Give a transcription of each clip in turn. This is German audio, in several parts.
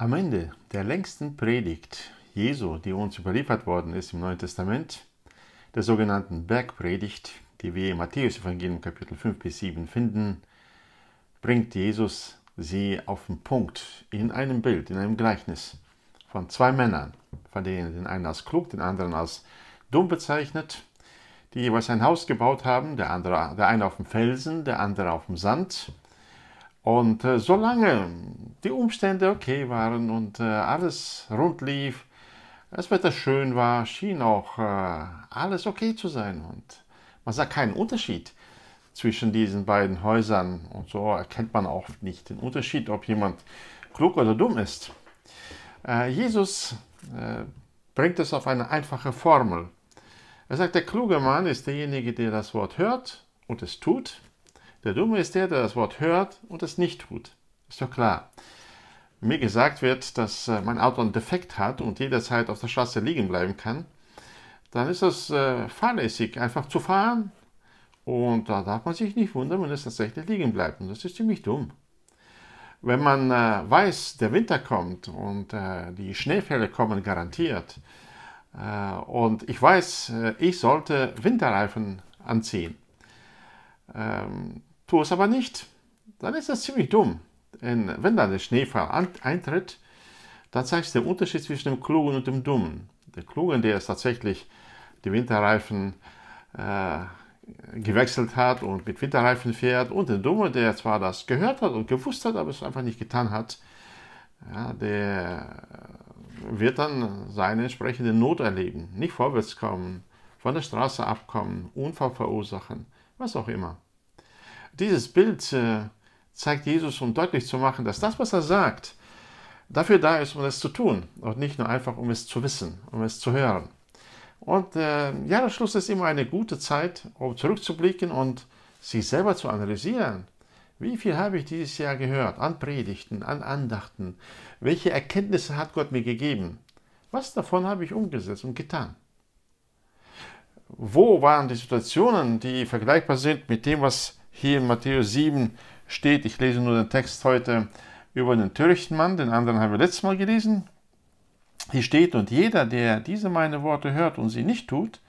Am Ende der längsten Predigt Jesu, die uns überliefert worden ist im Neuen Testament, der sogenannten Bergpredigt, die wir im Matthäus-Evangelium Kapitel 5 bis 7 finden, bringt Jesus sie auf den Punkt in einem Bild, in einem Gleichnis von zwei Männern, von denen den einen als klug, den anderen als dumm bezeichnet, die jeweils ein Haus gebaut haben, der, andere, der eine auf dem Felsen, der andere auf dem Sand. Und äh, solange die Umstände okay waren und äh, alles rund lief, das Wetter schön war, schien auch äh, alles okay zu sein und man sah keinen Unterschied zwischen diesen beiden Häusern und so erkennt man auch nicht den Unterschied, ob jemand klug oder dumm ist. Äh, Jesus äh, bringt es auf eine einfache Formel. Er sagt, der kluge Mann ist derjenige, der das Wort hört und es tut. Der Dumme ist der, der das Wort hört und es nicht tut. Ist doch klar. Mir gesagt wird, dass äh, mein Auto einen Defekt hat und jederzeit auf der Straße liegen bleiben kann, dann ist das äh, fahrlässig, einfach zu fahren. Und da darf man sich nicht wundern, wenn es tatsächlich liegen bleibt. Und das ist ziemlich dumm. Wenn man äh, weiß, der Winter kommt und die Schneefälle kommen garantiert, und ich weiß, ich sollte Winterreifen anziehen, ähm, tue es aber nicht, dann ist das ziemlich dumm wenn dann der Schneefall eintritt, dann zeigt es den Unterschied zwischen dem Klugen und dem Dummen. Der Klugen, der es tatsächlich die Winterreifen äh, gewechselt hat und mit Winterreifen fährt, und der Dumme, der zwar das gehört hat und gewusst hat, aber es einfach nicht getan hat, ja, der wird dann seine entsprechende Not erleben. Nicht vorwärts kommen, von der Straße abkommen, Unfall verursachen, was auch immer. Dieses Bild äh, zeigt Jesus, um deutlich zu machen, dass das, was er sagt, dafür da ist, um es zu tun und nicht nur einfach, um es zu wissen, um es zu hören. Und äh, Schluss ist immer eine gute Zeit, um zurückzublicken und sich selber zu analysieren. Wie viel habe ich dieses Jahr gehört an Predigten, an Andachten? Welche Erkenntnisse hat Gott mir gegeben? Was davon habe ich umgesetzt und getan? Wo waren die Situationen, die vergleichbar sind mit dem, was hier in Matthäus 7 steht, ich lese nur den Text heute über den törichten Mann, den anderen haben wir letztes Mal gelesen. Hier steht, und jeder, der diese meine Worte hört und sie nicht tut,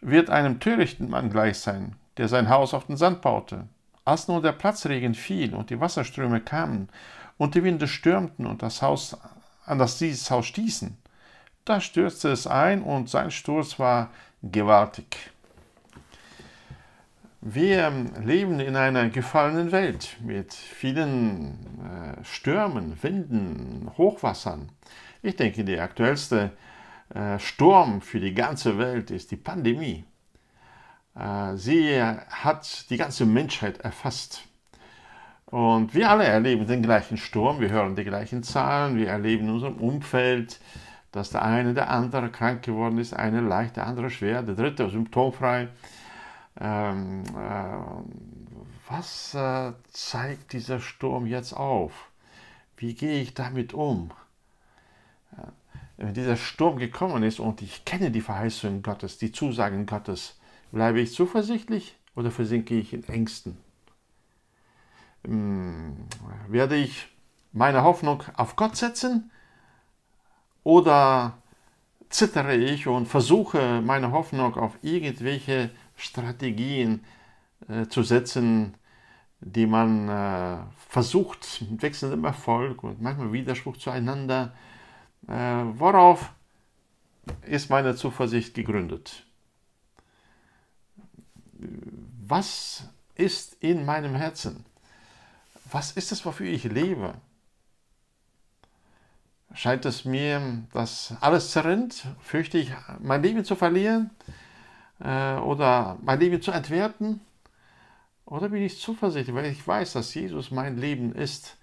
wird einem törichten Mann gleich sein, der sein Haus auf den Sand baute. Als nun der Platzregen fiel und die Wasserströme kamen und die Winde stürmten und das Haus an das dieses Haus stießen, da stürzte es ein und sein Sturz war gewaltig. Wir leben in einer gefallenen Welt mit vielen äh, Stürmen, Winden, Hochwassern. Ich denke, der aktuellste äh, Sturm für die ganze Welt ist die Pandemie. Äh, sie hat die ganze Menschheit erfasst. Und wir alle erleben den gleichen Sturm, wir hören die gleichen Zahlen, wir erleben in unserem Umfeld, dass der eine, der andere krank geworden ist, eine leicht, der andere schwer, der dritte symptomfrei ähm, äh, was äh, zeigt dieser Sturm jetzt auf? Wie gehe ich damit um? Äh, wenn dieser Sturm gekommen ist und ich kenne die Verheißungen Gottes, die Zusagen Gottes, bleibe ich zuversichtlich oder versinke ich in Ängsten? Ähm, werde ich meine Hoffnung auf Gott setzen oder zittere ich und versuche meine Hoffnung auf irgendwelche Strategien äh, zu setzen, die man äh, versucht mit wechselndem Erfolg und manchmal Widerspruch zueinander. Äh, worauf ist meine Zuversicht gegründet? Was ist in meinem Herzen? Was ist es, wofür ich lebe? scheint es mir, dass alles zerrinnt, fürchte ich, mein Leben zu verlieren äh, oder mein Leben zu entwerten? Oder bin ich zuversichtlich, weil ich weiß, dass Jesus mein Leben ist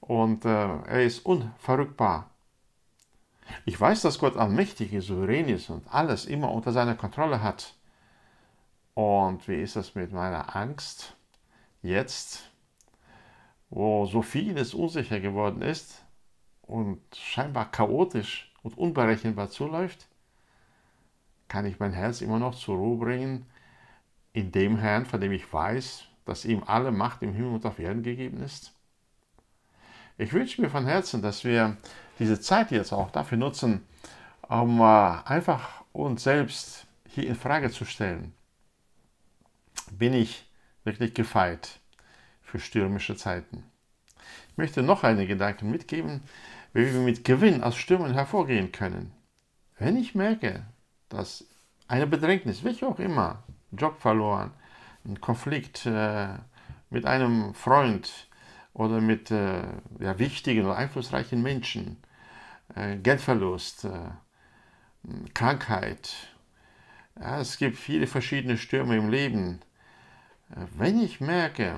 und äh, er ist unverrückbar? Ich weiß, dass Gott allmächtig ist, souverän ist und alles immer unter seiner Kontrolle hat. Und wie ist das mit meiner Angst jetzt, wo so vieles unsicher geworden ist? und scheinbar chaotisch und unberechenbar zuläuft, kann ich mein Herz immer noch zur Ruhe bringen in dem Herrn, von dem ich weiß, dass ihm alle Macht im Himmel und auf Erden gegeben ist? Ich wünsche mir von Herzen, dass wir diese Zeit jetzt auch dafür nutzen, um äh, einfach uns selbst hier in Frage zu stellen. Bin ich wirklich gefeit für stürmische Zeiten? Ich möchte noch einen Gedanken mitgeben, wie wir mit Gewinn aus Stürmen hervorgehen können. Wenn ich merke, dass eine Bedrängnis, welche auch immer, Job verloren, ein Konflikt äh, mit einem Freund oder mit äh, ja, wichtigen oder einflussreichen Menschen, äh, Geldverlust, äh, Krankheit. Ja, es gibt viele verschiedene Stürme im Leben. Äh, wenn ich merke,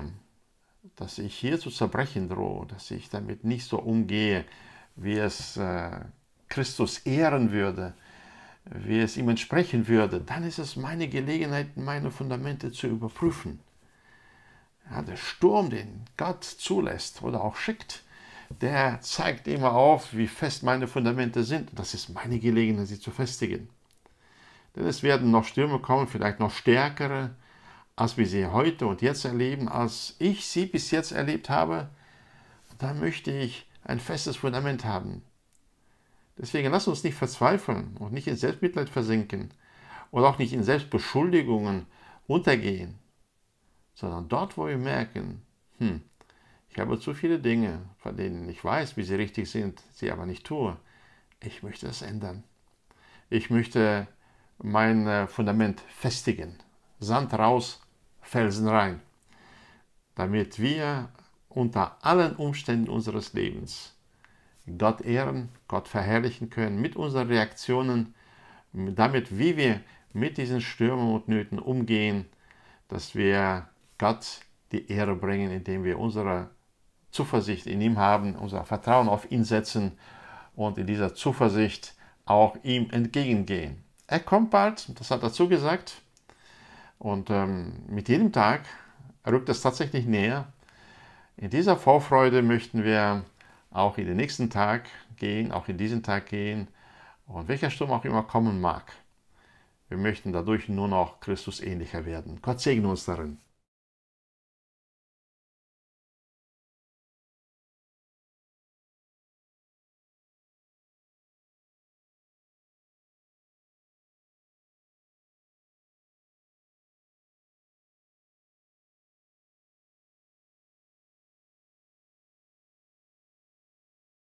dass ich hier zu zerbrechen drohe, dass ich damit nicht so umgehe, wie es äh, Christus ehren würde, wie es ihm entsprechen würde, dann ist es meine Gelegenheit, meine Fundamente zu überprüfen. Ja, der Sturm, den Gott zulässt oder auch schickt, der zeigt immer auf, wie fest meine Fundamente sind. Das ist meine Gelegenheit, sie zu festigen. Denn es werden noch Stürme kommen, vielleicht noch stärkere, als wir sie heute und jetzt erleben, als ich sie bis jetzt erlebt habe. Da möchte ich ein festes Fundament haben. Deswegen lass uns nicht verzweifeln und nicht in Selbstmitleid versinken oder auch nicht in Selbstbeschuldigungen untergehen, sondern dort, wo wir merken, hm, ich habe zu viele Dinge, von denen ich weiß, wie sie richtig sind, sie aber nicht tue. Ich möchte das ändern. Ich möchte mein äh, Fundament festigen. Sand raus, Felsen rein. Damit wir unter allen Umständen unseres Lebens Gott ehren, Gott verherrlichen können mit unseren Reaktionen, damit, wie wir mit diesen Stürmen und Nöten umgehen, dass wir Gott die Ehre bringen, indem wir unsere Zuversicht in ihm haben, unser Vertrauen auf ihn setzen und in dieser Zuversicht auch ihm entgegengehen. Er kommt bald, das hat er zugesagt. Und ähm, mit jedem Tag rückt es tatsächlich näher. In dieser Vorfreude möchten wir auch in den nächsten Tag gehen, auch in diesen Tag gehen und welcher Sturm auch immer kommen mag. Wir möchten dadurch nur noch Christus ähnlicher werden. Gott segne uns darin.